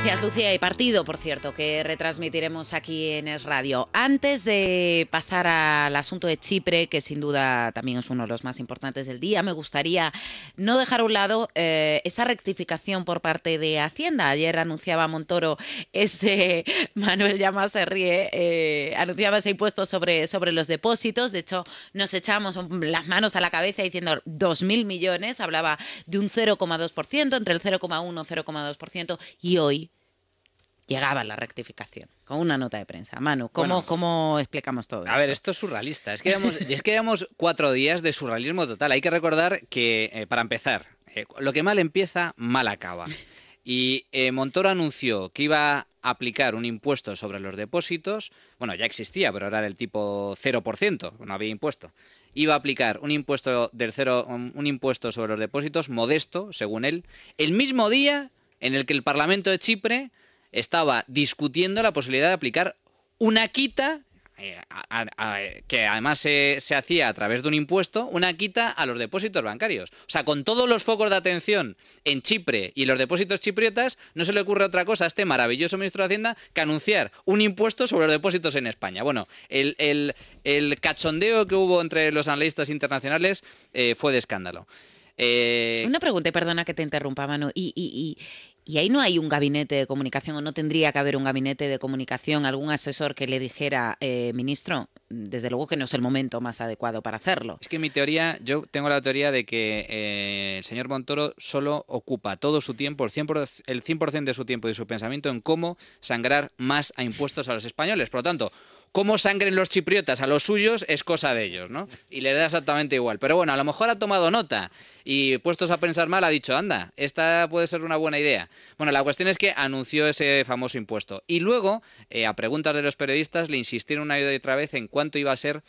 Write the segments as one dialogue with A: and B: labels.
A: Gracias, Lucía. Y partido, por cierto, que retransmitiremos aquí en Es Radio. Antes de pasar al asunto de Chipre, que sin duda también es uno de los más importantes del día, me gustaría no dejar a un lado eh, esa rectificación por parte de Hacienda. Ayer anunciaba Montoro ese. Manuel Llama se ríe. Eh, anunciaba ese impuesto sobre, sobre los depósitos. De hecho, nos echamos las manos a la cabeza diciendo 2.000 millones. Hablaba de un 0,2%, entre el 0,1 y 0,2%. Y hoy llegaba la rectificación con una nota de prensa. Manu, ¿cómo, explicamos todo esto? A ver,
B: esto es surrealista. Es que, es que llevamos cuatro días de surrealismo total. Hay que recordar que, eh, para empezar, eh, lo que mal empieza, mal acaba. Y eh, Montoro anunció que iba a aplicar un impuesto sobre los depósitos. Bueno, ya existía, pero era del tipo 0%, no había impuesto. Iba a aplicar un impuesto del cero, un impuesto sobre los depósitos modesto, según él, el mismo día en el que el Parlamento de Chipre estaba discutiendo la posibilidad de aplicar una quita, eh, que además se, hacía a través de un impuesto, una quita a los depósitos bancarios. O sea, con todos los focos de atención en Chipre y los depósitos chipriotas, no se le ocurre otra cosa a este maravilloso ministro de Hacienda que anunciar un impuesto sobre los depósitos en España. Bueno, el, el, el cachondeo que hubo entre los analistas internacionales eh, fue de escándalo. Eh, una
A: pregunta, perdona que te interrumpa, Manu. ¿Y, y y ahí no hay un gabinete de comunicación o no tendría que haber un gabinete de comunicación, algún asesor que le dijera, eh, ministro, desde luego que no es el momento más adecuado para hacerlo. Es
B: que mi teoría, yo tengo la teoría de que eh, el señor Montoro solo ocupa todo su tiempo, el 100%, el 100 de su tiempo y su pensamiento en cómo sangrar más a impuestos a los españoles. Por lo tanto, cómo sangren los chipriotas a los suyos es cosa de ellos, ¿no? Y le da exactamente igual. Pero bueno, a lo mejor ha tomado nota y puestos a pensar mal ha dicho, anda, esta puede ser una buena idea. Bueno, la cuestión es que anunció ese famoso impuesto. Y luego, eh, a preguntas de los periodistas, le insistieron una y otra vez en cuánto iba a ser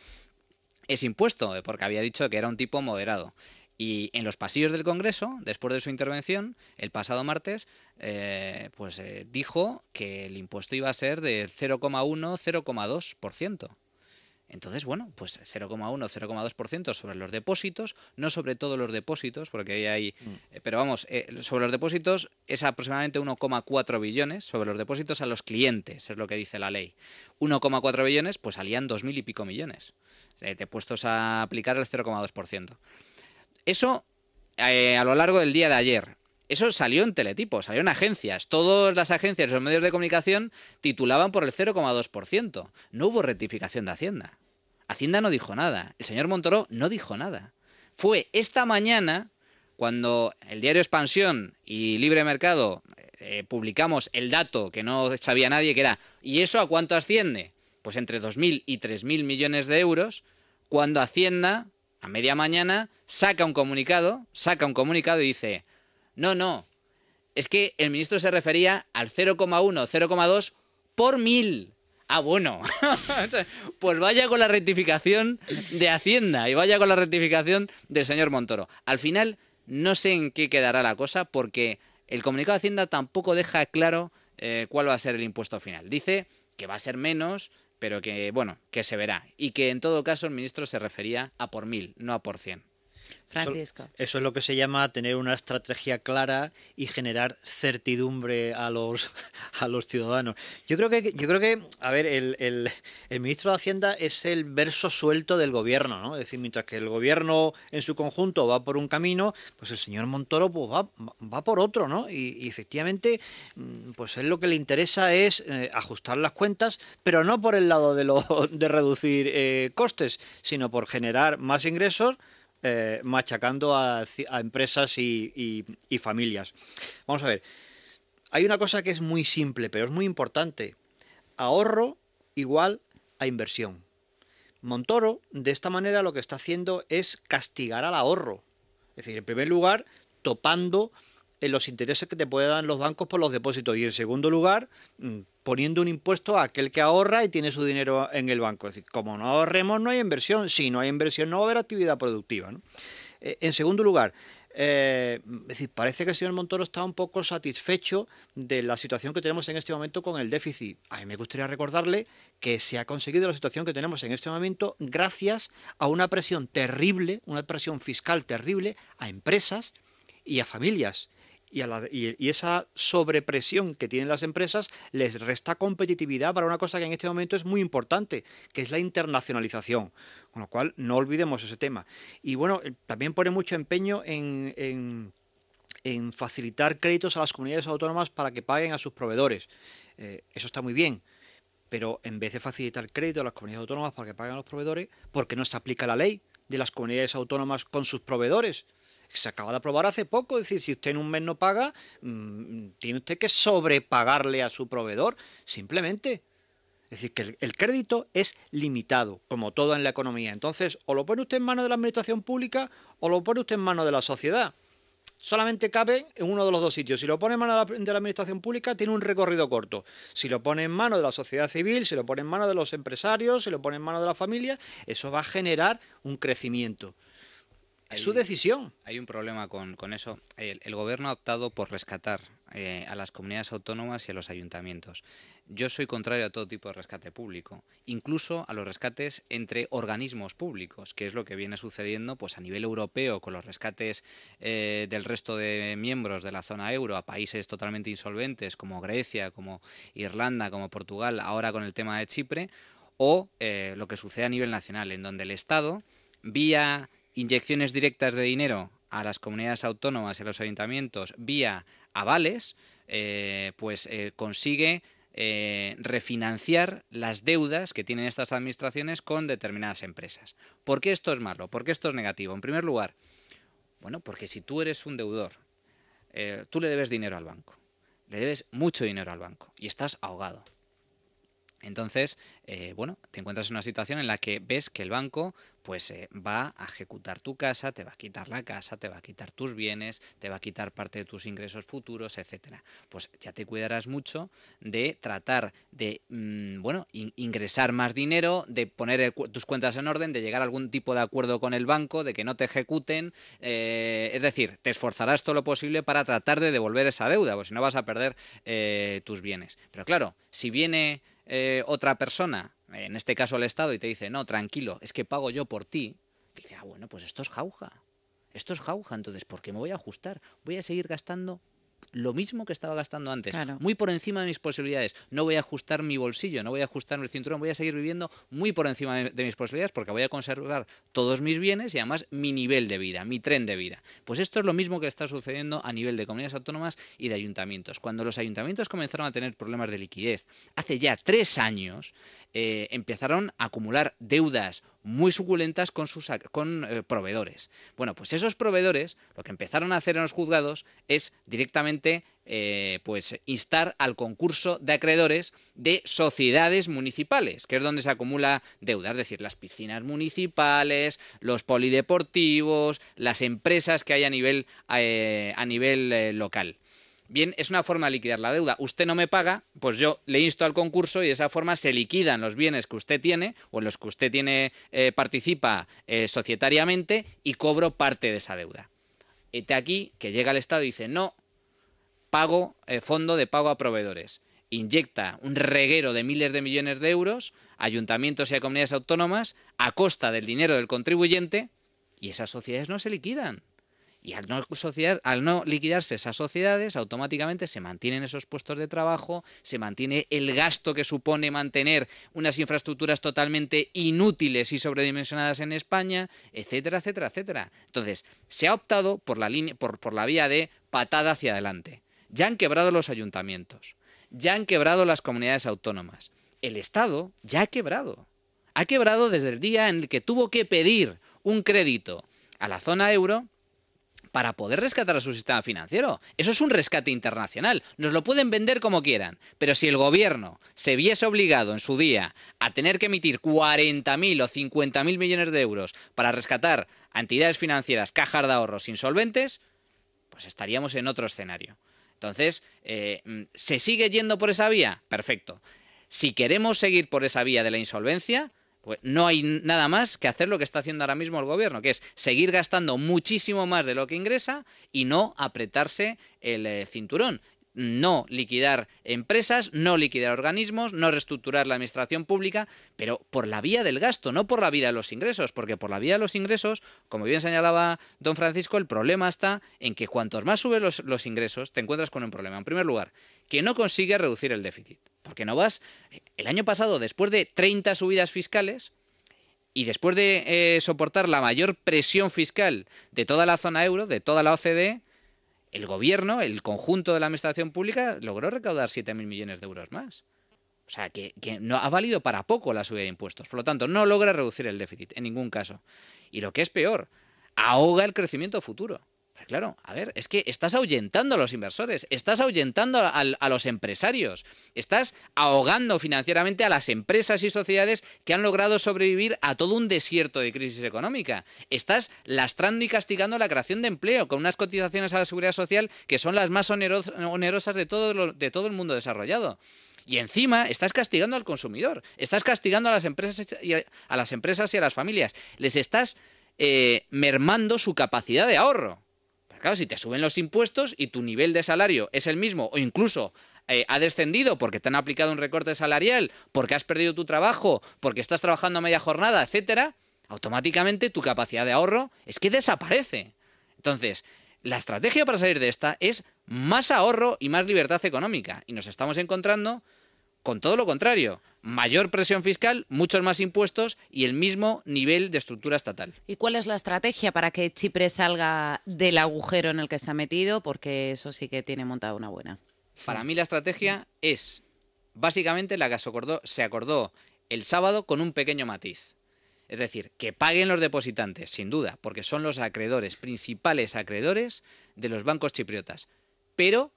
B: ese impuesto, eh, porque había dicho que era un tipo moderado. Y en los pasillos del Congreso, después de su intervención, el pasado martes, eh, pues eh, dijo que el impuesto iba a ser de 0,1-0,2%. Entonces, bueno, pues 0,1-0,2% sobre los depósitos, no sobre todos los depósitos, porque ahí hay... Mm. Eh, pero vamos, sobre los depósitos es aproximadamente 1,4 billones, sobre los depósitos a los clientes, es lo que dice la ley. 1,4 billones, pues salían 2.000 y pico millones, puestos a aplicar el 0,2%. Eso eh, a lo largo del día de ayer. Eso salió en teletipos, salió en agencias. Todas las agencias, los medios de comunicación titulaban por el 0,2%. No hubo rectificación de Hacienda. Hacienda no dijo nada. El señor Montoro no dijo nada. Fue esta mañana cuando el diario Expansión y Libre Mercado eh, publicamos el dato que no sabía nadie, que era, ¿y eso a cuánto asciende? Pues entre 2.000 y 3.000 millones de euros, cuando Hacienda a media mañana, saca un comunicado, saca un comunicado y dice, no, no, es que el ministro se refería al 0,1, 0,2 por mil. Ah, bueno. pues vaya con la rectificación de Hacienda y vaya con la rectificación del señor Montoro. Al final, no sé en qué quedará la cosa porque el comunicado de Hacienda tampoco deja claro eh, cuál va a ser el impuesto final. Dice que va a ser menos, pero que, bueno, que se verá. Y que en todo caso el ministro se refería a por mil, no a por cien.
A: Eso,
C: es lo que se llama tener una estrategia clara y generar certidumbre a los, a los ciudadanos. Yo creo que, yo creo que a ver, el, el, el ministro de Hacienda es el verso suelto del gobierno, ¿no? Es decir, mientras que el gobierno en su conjunto va por un camino, pues el señor Montoro pues, va, por otro, ¿no? Y, efectivamente, mm, pues él lo que le interesa es eh, ajustar las cuentas, pero no por el lado de, lo, de reducir eh, costes, sino por generar más ingresos eh, machacando a, empresas y, y familias. Vamos a ver, hay una cosa que es muy simple, pero es muy importante. Ahorro igual a inversión. Montoro, de esta manera, lo que está haciendo es castigar al ahorro. Es decir, en primer lugar, topando en los intereses que te pueden dar los bancos por los depósitos. Y en segundo lugar, mm, poniendo un impuesto a aquel que ahorra y tiene su dinero en el banco. Es decir, como no ahorremos, no hay inversión. Si no hay inversión, no va a haber actividad productiva. Eh, en segundo lugar, eh, parece que el señor Montoro está un poco satisfecho de la situación que tenemos en este momento con el déficit. A mí me gustaría recordarle que se ha conseguido la situación que tenemos en este momento gracias a una presión terrible, una presión fiscal terrible a empresas y a familias y, esa sobrepresión que tienen las empresas les resta competitividad para una cosa que en este momento es muy importante, que es la internacionalización. Con lo cual, no olvidemos ese tema. Y bueno, eh, también pone mucho empeño en, facilitar créditos a las comunidades autónomas para que paguen a sus proveedores. Eh, eso está muy bien. Pero en vez de facilitar crédito a las comunidades autónomas para que paguen a los proveedores, ¿por qué no se aplica la ley de las comunidades autónomas con sus proveedores? se acaba de aprobar hace poco, es decir, si usted en un mes no paga, mm, tiene usted que sobrepagarle a su proveedor, simplemente. Es decir, que el, el, crédito es limitado, como todo en la economía. Entonces, o lo pone usted en manos de la administración pública o lo pone usted en manos de la sociedad. Solamente cabe en uno de los dos sitios. Si lo pone en manos de la administración pública, tiene un recorrido corto. Si lo pone en manos de la sociedad civil, si lo pone en manos de los empresarios, si lo pone en manos de la familia, eso va a generar un crecimiento su decisión. Hay un problema con, eso. El, gobierno ha optado por rescatar
B: eh, a las comunidades autónomas y a los ayuntamientos. Yo soy contrario a todo tipo de rescate público, incluso a los rescates entre organismos públicos, que es lo que viene sucediendo pues, a nivel europeo con los rescates eh, del resto de miembros de la zona euro a países totalmente insolventes como Grecia, como Irlanda, como Portugal, ahora con el tema de Chipre, o eh, lo que sucede a nivel nacional, en donde el Estado, vía inyecciones directas de dinero a las comunidades autónomas y a los ayuntamientos vía avales, eh, pues eh, consigue eh, refinanciar las deudas que tienen estas administraciones con determinadas empresas. ¿Por qué esto es malo? ¿Por qué esto es negativo? En primer lugar, bueno, porque si tú eres un deudor, tú le debes dinero al banco, le debes mucho dinero al banco y estás ahogado. Entonces, bueno, te encuentras en una situación en la que ves que el banco pues eh, va a ejecutar tu casa, te va a quitar la casa, te va a quitar tus bienes, te va a quitar parte de tus ingresos futuros, etcétera. Pues ya te cuidarás mucho de tratar de, mm, bueno, ingresar más dinero, de poner tus cuentas en orden, de llegar a algún tipo de acuerdo con el banco, de que no te ejecuten. Eh, es decir, te esforzarás todo lo posible para tratar de devolver esa deuda, porque si no vas a perder eh, tus bienes. Pero claro, si viene otra persona en este caso el Estado, y te dice, no, tranquilo, es que pago yo por ti, dice, ah, bueno, pues esto es jauja. Esto es jauja, entonces, ¿por qué me voy a ajustar? Voy a seguir gastando lo mismo que estaba gastando antes, muy por encima de mis posibilidades. No voy a ajustar mi bolsillo, no voy a ajustar mi cinturón, voy a seguir viviendo muy por encima de, mis posibilidades porque voy a conservar todos mis bienes y además mi nivel de vida, mi tren de vida. Pues esto es lo mismo que está sucediendo a nivel de comunidades autónomas y de ayuntamientos. Cuando los ayuntamientos comenzaron a tener problemas de liquidez, hace ya tres años eh, empezaron a acumular deudas muy suculentas con, sus, con eh, proveedores. Bueno, pues esos proveedores lo que empezaron a hacer en los juzgados es directamente eh, pues instar al concurso de acreedores de sociedades municipales, que es donde se acumula deuda, es decir, las piscinas municipales, los polideportivos, las empresas que hay a nivel, eh, a nivel local. Bien, es una forma de liquidar la deuda. Usted no me paga, pues yo le insto al concurso y de esa forma se liquidan los bienes que usted tiene o en los que usted tiene eh, participa eh, societariamente y cobro parte de esa deuda. Este aquí que llega el Estado y dice, no, pago, eh, fondo de pago a proveedores. Inyecta un reguero de miles de millones de euros a ayuntamientos y a comunidades autónomas a costa del dinero del contribuyente y esas sociedades no se liquidan. Y al no, liquidarse esas sociedades, automáticamente se mantienen esos puestos de trabajo, se mantiene el gasto que supone mantener unas infraestructuras totalmente inútiles y sobredimensionadas en España, etcétera, etcétera, etcétera. Entonces, se ha optado por la, por la vía de patada hacia adelante. Ya han quebrado los ayuntamientos, ya han quebrado las comunidades autónomas. El Estado ya ha quebrado. Ha quebrado desde el día en el que tuvo que pedir un crédito a la zona euro para poder rescatar a su sistema financiero. Eso es un rescate internacional. Nos lo pueden vender como quieran. Pero si el gobierno se viese obligado en su día a tener que emitir 40.000 o 50.000 millones de euros para rescatar a entidades financieras, cajas de ahorros insolventes, pues estaríamos en otro escenario. Entonces, eh, mm, ¿se sigue yendo por esa vía? Perfecto. Si queremos seguir por esa vía de la insolvencia, pues no hay nada más que hacer lo que está haciendo ahora mismo el gobierno, que es seguir gastando muchísimo más de lo que ingresa y no apretarse el eh, cinturón no liquidar empresas, no liquidar organismos, no reestructurar la administración pública, pero por la vía del gasto, no por la vía de los ingresos, porque por la vía de los ingresos, como bien señalaba don Francisco, el problema está en que cuantos más suben los, ingresos, te encuentras con un problema. En primer lugar, que no consigues reducir el déficit, porque no vas... El año pasado, después de 30 subidas fiscales, y después de eh, soportar la mayor presión fiscal de toda la zona euro, de toda la OCDE, el gobierno, el conjunto de la administración pública, logró recaudar 7.000 millones de euros más. O sea, que, que, no ha valido para poco la subida de impuestos. Por lo tanto, no logra reducir el déficit en ningún caso. Y lo que es peor, ahoga el crecimiento futuro claro, a ver, es que estás ahuyentando a los inversores, estás ahuyentando a, los empresarios, estás ahogando financieramente a las empresas y sociedades que han logrado sobrevivir a todo un desierto de crisis económica. Estás lastrando y castigando la creación de empleo con unas cotizaciones a la seguridad social que son las más onerosas de todo, el mundo desarrollado. Y encima estás castigando al consumidor, estás castigando a las empresas y a, las empresas y a las familias. Les estás eh, mermando su capacidad de ahorro. Claro, si te suben los impuestos y tu nivel de salario es el mismo o incluso eh, ha descendido porque te han aplicado un recorte salarial, porque has perdido tu trabajo, porque estás trabajando a media jornada, etcétera, automáticamente tu capacidad de ahorro es que desaparece. Entonces, la estrategia para salir de esta es más ahorro y más libertad económica. Y nos estamos encontrando con todo lo contrario, mayor presión fiscal, muchos más impuestos y el mismo nivel de estructura estatal.
A: ¿Y cuál es la estrategia para que Chipre salga del agujero en el que está metido? Porque eso sí que tiene montada una buena. Para
B: mí la estrategia es básicamente la que se acordó, el sábado con un pequeño matiz. Es decir, que paguen los depositantes, sin duda, porque son los acreedores, principales acreedores de los bancos chipriotas, pero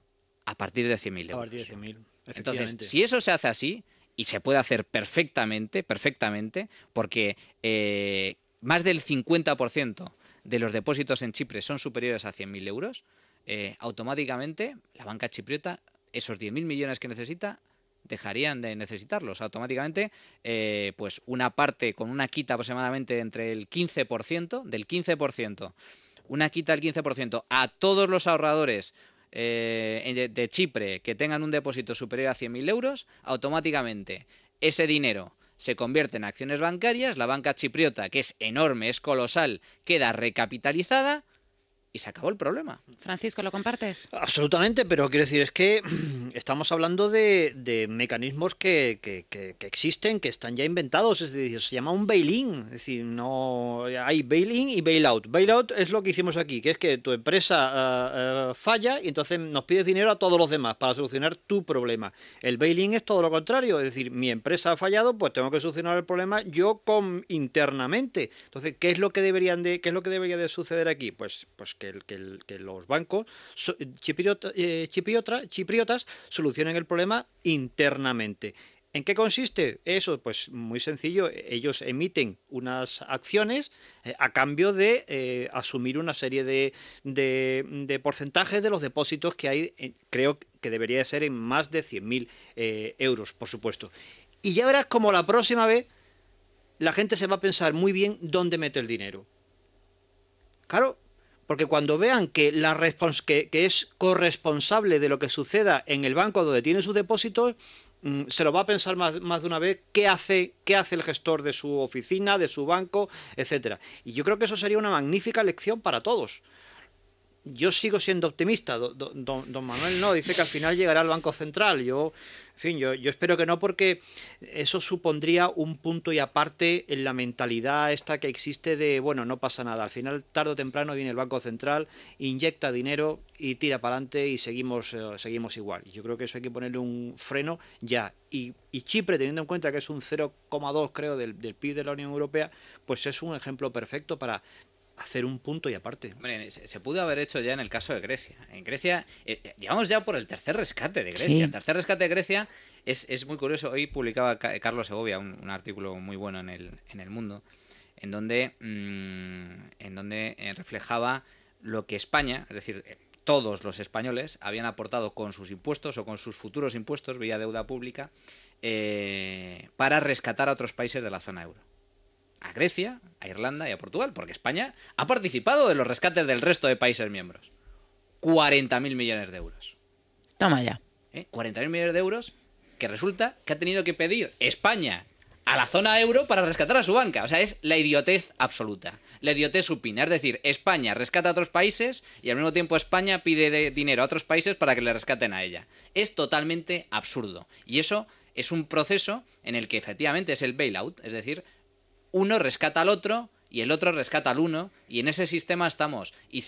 B: a partir de 100.000 euros.
C: A partir de 100.000. Entonces, si
B: eso se hace así, y se puede hacer perfectamente, perfectamente, porque eh, más del 50% de los depósitos en Chipre son superiores a 100.000 euros, eh, automáticamente la banca chipriota, esos 10.000 millones que necesita, dejarían de necesitarlos. Automáticamente, eh, pues una parte con una quita aproximadamente entre el 15%, del 15%, una quita del 15% a todos los ahorradores eh, de, de, Chipre que tengan un depósito superior a 100.000 euros, automáticamente ese dinero se convierte en acciones bancarias, la banca chipriota, que es enorme, es colosal, queda recapitalizada
C: y se acabó el problema.
A: Francisco, ¿lo compartes?
C: Absolutamente, pero quiero decir, es que estamos hablando de, mecanismos que, existen, que están ya inventados, es decir, se llama un bail-in, es decir, no hay bail-in y bail-out. Bail-out es lo que hicimos aquí, que es que tu empresa eh, eh, falla y entonces nos pides dinero a todos los demás para solucionar tu problema. El bail-in es todo lo contrario, es decir, mi empresa ha fallado, pues tengo que solucionar el problema yo con, internamente. Entonces, ¿qué es lo que deberían de qué es lo que debería de suceder aquí? Pues pues que, los bancos eh, chipriotas solucionen el problema internamente. ¿En qué consiste eso? Pues muy sencillo, ellos emiten unas acciones eh, a cambio de eh, asumir una serie de, porcentajes de los depósitos que hay, creo que debería ser en más de 100.000 euros, por supuesto. Y ya verás como la próxima vez la gente se va a pensar muy bien dónde mete el dinero. Claro, porque cuando vean que, la que, es corresponsable de lo que suceda en el banco donde tiene sus depósitos, mm, se lo va a pensar más, más, de una vez qué hace, qué hace el gestor de su oficina, de su banco, etcétera. Y yo creo que eso sería una magnífica lección para todos yo sigo siendo optimista. Don, Manuel no, dice que al final llegará el Banco Central. Yo, en fin, yo, yo, espero que no, porque eso supondría un punto y aparte en la mentalidad esta que existe de, bueno, no pasa nada. Al final, tarde o temprano, viene el Banco Central, inyecta dinero y tira para adelante y seguimos, eh, seguimos igual. Yo creo que eso hay que ponerle un freno ya. Y, y Chipre, teniendo en cuenta que es un 0,2, creo, del, del PIB de la Unión Europea, pues es un ejemplo perfecto para hacer un punto y aparte. se, pudo haber hecho ya en el caso de Grecia. En Grecia, eh, eh, llevamos ya por el tercer
B: rescate de Grecia. El tercer rescate de Grecia es, muy curioso. Hoy publicaba eh, Carlos Segovia un, artículo muy bueno en el, en el Mundo, en donde, mm, en donde reflejaba lo que España, es decir, todos los españoles habían aportado con sus impuestos o con sus futuros impuestos vía deuda pública para rescatar a otros países de la zona euro a Grecia, a Irlanda y a Portugal, porque España ha participado de los rescates del resto de países miembros. 40.000 millones de euros. Toma ya. 40.000 ¿Eh? millones de euros que resulta que ha tenido que pedir España a la zona euro para rescatar a su banca. O sea, es la idiotez absoluta. La idiotez supina. Es decir, España rescata a otros países y al mismo tiempo España pide dinero a otros países para que le rescaten a ella. Es totalmente absurdo. Y eso es un proceso en el que efectivamente es el bailout. Es decir, uno rescata al otro y el otro rescata al uno, y en ese sistema estamos eh,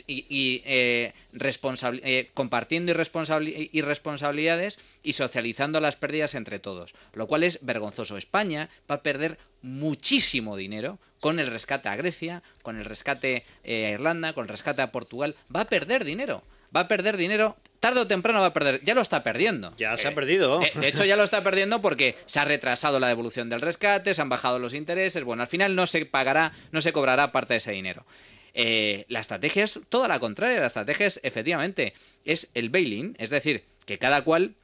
B: eh, compartiendo irresponsabilidades y socializando las pérdidas entre todos, lo cual es vergonzoso. España va a perder muchísimo dinero con el rescate a Grecia, con el rescate eh, a Irlanda, con el rescate a Portugal, va a perder dinero va a perder dinero, tarde o temprano va a perder, ya lo está perdiendo. Ya se ha eh, perdido. De, hecho, ya lo está perdiendo porque se ha retrasado la devolución del rescate, se han bajado los intereses, bueno, al final no se pagará, no se cobrará parte de ese dinero. Eh, la estrategia es toda la contraria, la estrategia es, efectivamente, es el bail-in, es decir, que cada cual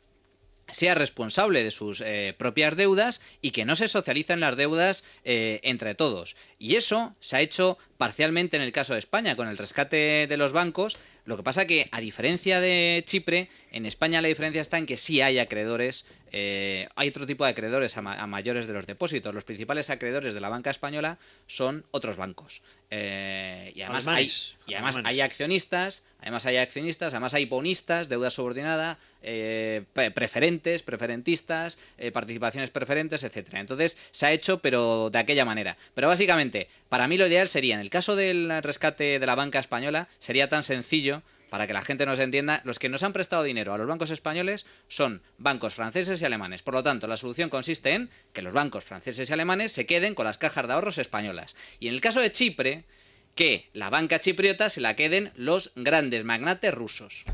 B: sea responsable de sus eh, propias deudas y que no se socialicen las deudas entre todos. Y eso se ha hecho parcialmente en el caso de España, con el rescate de los bancos, lo que pasa que, a diferencia de Chipre, en España la diferencia está en que sí hay acreedores, eh, hay otro tipo de acreedores a, mayores de los depósitos. Los principales acreedores de la banca española son otros bancos. Eh, y además, hay, además hay accionistas, además hay accionistas, además hay bonistas, deuda subordinada, eh, preferentes, preferentistas, participaciones preferentes, etcétera. Entonces se ha hecho, pero de aquella manera. Pero básicamente, para mí lo ideal sería, en el caso del rescate de la banca española, sería tan sencillo para que la gente nos entienda, los que nos han prestado dinero a los bancos españoles son bancos franceses y alemanes. Por lo tanto, la solución consiste en que los bancos franceses y alemanes se queden con las cajas de ahorros españolas. Y en el caso de Chipre, que la banca chipriota se la queden los grandes magnates rusos.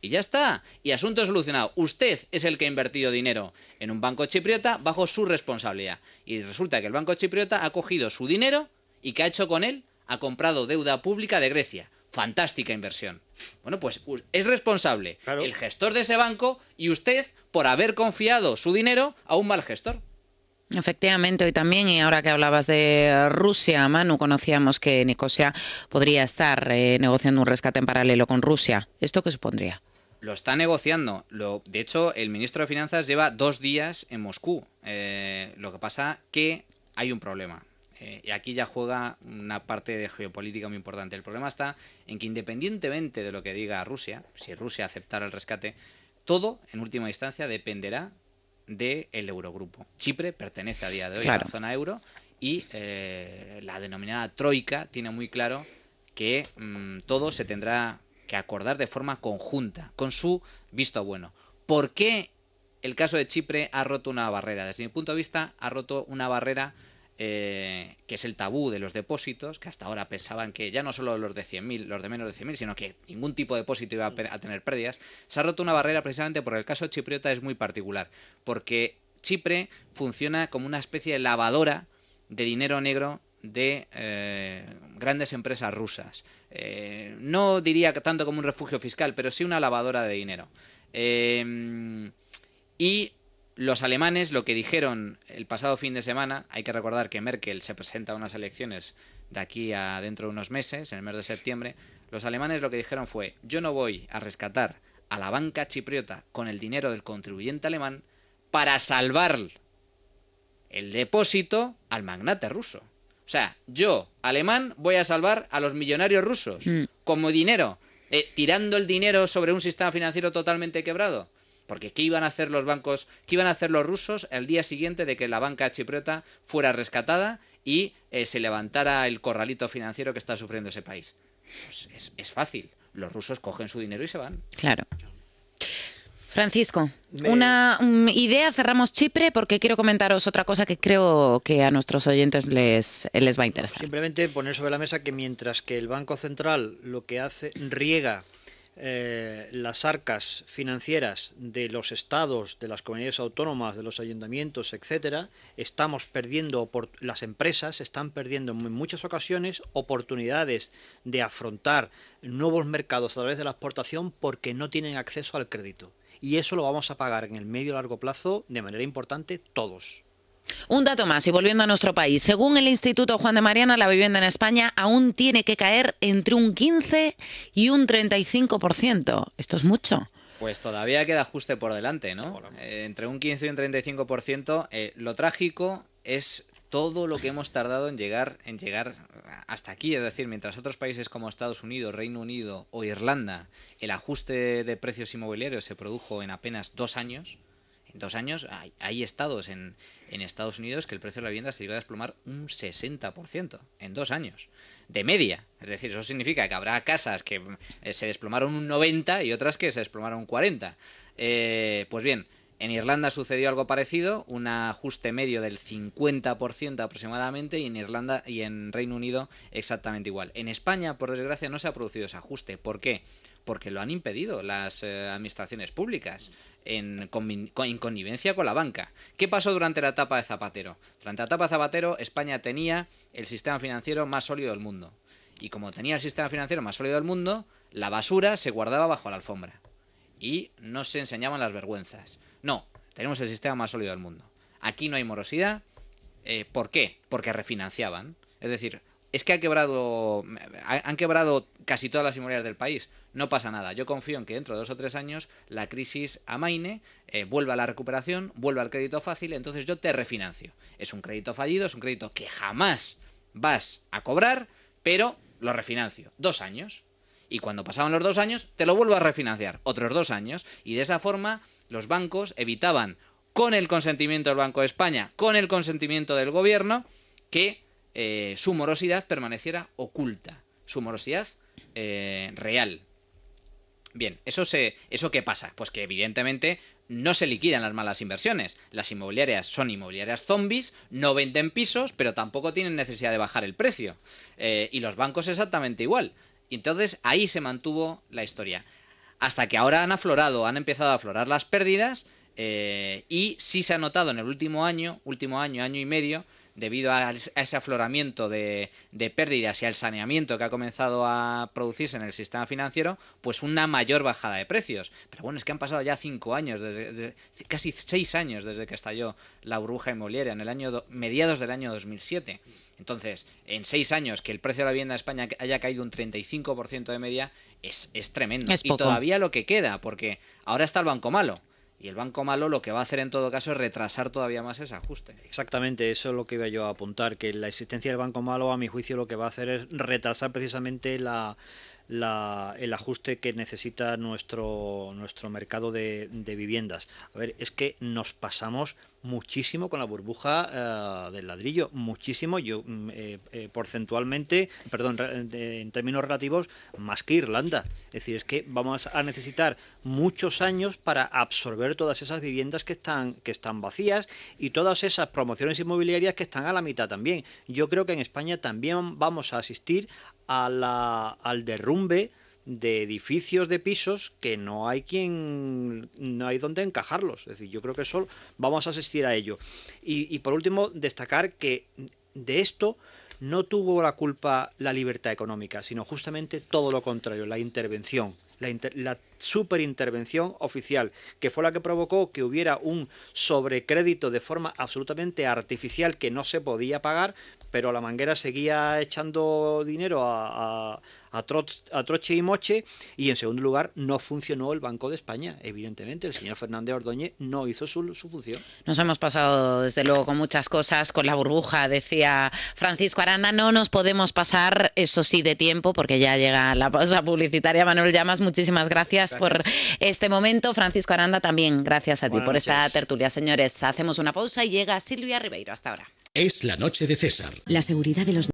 B: Y ya está. Y asunto solucionado. Usted es el que ha invertido dinero en un banco chipriota bajo su responsabilidad. Y resulta que el banco chipriota ha cogido su dinero y que ha hecho con él, ha comprado deuda pública de Grecia fantástica inversión. Bueno, pues es responsable el gestor de ese banco y usted por haber confiado su dinero a un mal gestor.
A: Efectivamente, hoy también, y ahora que hablabas de Rusia, Manu, conocíamos que Nicosia podría estar eh, negociando un rescate en paralelo con Rusia. ¿Esto qué supondría?
B: Lo está negociando. de hecho, el ministro de Finanzas lleva dos días en Moscú. Eh, lo que pasa que hay un problema. Eh, y aquí ya juega una parte de geopolítica muy importante. El problema está en que independientemente de lo que diga Rusia, si Rusia aceptara el rescate, todo, en última instancia, dependerá del Eurogrupo. Chipre pertenece a día de hoy a la zona euro y eh, la denominada Troika tiene muy claro que mm, todo se tendrá que acordar de forma conjunta, con su visto bueno. ¿Por qué el caso de Chipre ha roto una barrera? Desde mi punto de vista, ha roto una barrera eh, que es el tabú de los depósitos, que hasta ahora pensaban que ya no solo los de 100.000, los de menos de 100.000, sino que ningún tipo de depósito iba a, tener pérdidas, se ha roto una barrera precisamente porque el caso chipriota es muy particular, porque Chipre funciona como una especie de lavadora de dinero negro de eh, grandes empresas rusas. Eh, no diría tanto como un refugio fiscal, pero sí una lavadora de dinero. y los alemanes lo que dijeron el pasado fin de semana, hay que recordar que Merkel se presenta a unas elecciones de aquí a dentro de unos meses, en el mes de septiembre, los alemanes lo que dijeron fue, yo no voy a rescatar a la banca chipriota con el dinero del contribuyente alemán para salvar el depósito al magnate ruso. O sea, yo, alemán, voy a salvar a los millonarios rusos mm. como dinero, eh, tirando el dinero sobre un sistema financiero totalmente quebrado. Porque ¿qué iban a hacer los bancos, qué iban a hacer los rusos el día siguiente de que la banca chipriota fuera rescatada y eh, se levantara el corralito financiero que está sufriendo ese país? Pues es, fácil. Los rusos cogen su dinero y se van.
A: Claro. Francisco, una mm, idea, cerramos Chipre porque quiero comentaros otra cosa que creo que a nuestros oyentes les, les va a interesar.
C: Simplemente poner sobre la mesa que mientras que el Banco Central lo que hace, riega eh, las arcas financieras de los estados, de las comunidades autónomas, de los ayuntamientos, etcétera, estamos perdiendo las empresas están perdiendo en muchas ocasiones oportunidades de afrontar nuevos mercados a través de la exportación porque no tienen acceso al crédito. Y eso lo vamos a pagar en el medio y largo plazo de manera importante todos.
A: Un dato más y volviendo a nuestro país. Según el Instituto Juan de Mariana, la vivienda en España aún tiene que caer entre un 15 y un 35%. Esto es mucho.
B: Pues todavía queda ajuste por delante, ¿no? Eh, entre un 15 y un 35%. Eh, lo trágico es todo lo que hemos tardado en llegar, en llegar hasta aquí. Es decir, mientras otros países como Estados Unidos, Reino Unido o Irlanda, el ajuste de precios inmobiliarios se produjo en apenas dos años. En dos años hay estados en, en Estados Unidos que el precio de la vivienda se llegó a desplomar un 60% en dos años, de media. Es decir, eso significa que habrá casas que eh, se desplomaron un 90 y otras que se desplomaron un 40. Eh, pues bien, en Irlanda sucedió algo parecido, un ajuste medio del 50% aproximadamente y en Irlanda y en Reino Unido exactamente igual. En España, por desgracia, no se ha producido ese ajuste. ¿Por qué? porque lo han impedido las eh, administraciones públicas en, con, connivencia con la banca. ¿Qué pasó durante la etapa de Zapatero? Durante la etapa de Zapatero España tenía el sistema financiero más sólido del mundo. Y como tenía el sistema financiero más sólido del mundo, la basura se guardaba bajo la alfombra. Y no se enseñaban las vergüenzas. No, tenemos el sistema más sólido del mundo. Aquí no hay morosidad. Eh, ¿Por qué? Porque refinanciaban. Es decir, es que ha quebrado, han quebrado casi todas las inmobiliarias del país. No pasa nada. Yo confío en que dentro de dos o tres años la crisis amaine, eh, vuelva a la recuperación, vuelva al crédito fácil, entonces yo te refinancio. Es un crédito fallido, es un crédito que jamás vas a cobrar, pero lo refinancio. Dos años. Y cuando pasaban los dos años, te lo vuelvo a refinanciar. Otros dos años. Y de esa forma, los bancos evitaban, con el consentimiento del Banco de España, con el consentimiento del gobierno, que eh, su morosidad permaneciera oculta, su morosidad eh, real. Bien, eso, se, ¿eso qué pasa? Pues que evidentemente no se liquidan las malas inversiones. Las inmobiliarias son inmobiliarias zombies, no venden pisos, pero tampoco tienen necesidad de bajar el precio. Eh, y los bancos exactamente igual. Entonces ahí se mantuvo la historia. Hasta que ahora han aflorado, han empezado a aflorar las pérdidas y sí se ha notado en el último año, último año, año y medio, debido a, ese afloramiento de, pérdidas y al saneamiento que ha comenzado a producirse en el sistema financiero, pues una mayor bajada de precios. Pero bueno, es que han pasado ya cinco años, desde, casi seis años desde que estalló la burbuja inmobiliaria, en el año mediados del año 2007. Entonces, en seis años que el precio de la vivienda en España haya caído un 35% de media, es, tremendo. y todavía lo que queda, porque ahora está el banco malo
C: y el banco malo lo que va a hacer en todo caso es retrasar todavía más ese ajuste. Exactamente, eso es lo que iba yo a apuntar, que la existencia del banco malo a mi juicio lo que va a hacer es retrasar precisamente la, el ajuste que necesita nuestro, nuestro mercado de, viviendas. A ver, es que nos pasamos muchísimo con la burbuja eh, del ladrillo, muchísimo, yo mm, eh, eh, porcentualmente, perdón, en términos relativos, más que Irlanda. Es decir, es que vamos a necesitar muchos años para absorber todas esas viviendas que están, que están vacías y todas esas promociones inmobiliarias que están a la mitad también. Yo creo que en España también vamos a asistir a la, al derrumbe de edificios de pisos que no hay quien no hay donde encajarlos es decir yo creo que solo vamos a asistir a ello y, y por último destacar que de esto no tuvo la culpa la libertad económica sino justamente todo lo contrario la intervención la, la superintervención oficial, que fue la que provocó que hubiera un sobrecrédito de forma absolutamente artificial que no se podía pagar, pero la manguera seguía echando dinero a, troche y moche, y en segundo lugar no funcionó el Banco de España, evidentemente, el señor Fernández Ordóñez no hizo su, su función.
A: Nos hemos pasado, desde luego, con muchas cosas, con la burbuja, decía Francisco Arana no nos podemos pasar, eso sí, de tiempo, porque ya llega la pausa publicitaria. Manuel Llamas, muchísimas gracias por este momento. Francisco Aranda, también gracias a ti por esta tertulia. Señores, hacemos una pausa y llega Silvia Ribeiro. Hasta ahora. Es la noche de César. La seguridad de los